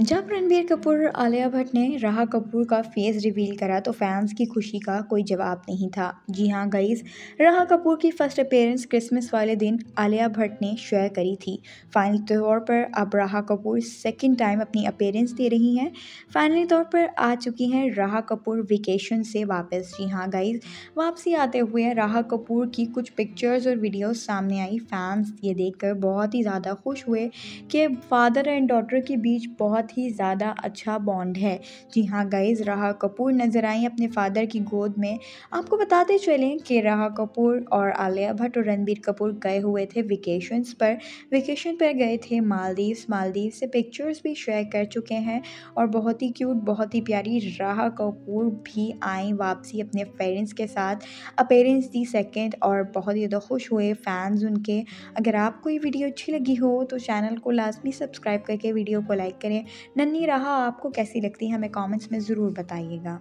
जब रणबीर कपूर और आलिया भट्ट ने राहा कपूर का फेस रिवील करा तो फैंस की खुशी का कोई जवाब नहीं था जी हाँ गईज़ राहा कपूर की फर्स्ट अपेयरेंस क्रिसमस वाले दिन आलिया भट्ट ने शेयर करी थी फाइनल तौर पर अब राहा कपूर सेकंड टाइम अपनी अपेयरेंस दे रही हैं फाइनली तौर पर आ चुकी हैं राहा कपूर वेकेशन से वापस जी हाँ गईज़ वापसी आते हुए राहा कपूर की कुछ पिक्चर्स और वीडियोज़ सामने आई फैंस ये देख बहुत ही ज़्यादा खुश हुए कि फादर एंड डॉटर के बीच बहुत बहुत ही ज़्यादा अच्छा बॉन्ड है जी हाँ गाइज राहा कपूर नज़र आई अपने फादर की गोद में आपको बताते चलें कि राहा कपूर और आलिया भट्ट और रणबीर कपूर गए हुए थे वेकेशंस पर वेकेशन पर गए थे मालदीव्स मालदीव से पिक्चर्स भी शेयर कर चुके हैं और बहुत ही क्यूट बहुत ही प्यारी रहा कपूर भी आई वापसी अपने पेरेंट्स के साथ अपेरेंट्स दी सेकेंड और बहुत ही ज़्यादा खुश हुए फैंस उनके अगर आपको ये वीडियो अच्छी लगी हो तो चैनल को लाजमी सब्सक्राइब करके वीडियो को लाइक करें नन्ही राह आपको कैसी लगती है हमें कमेंट्स में ज़रूर बताइएगा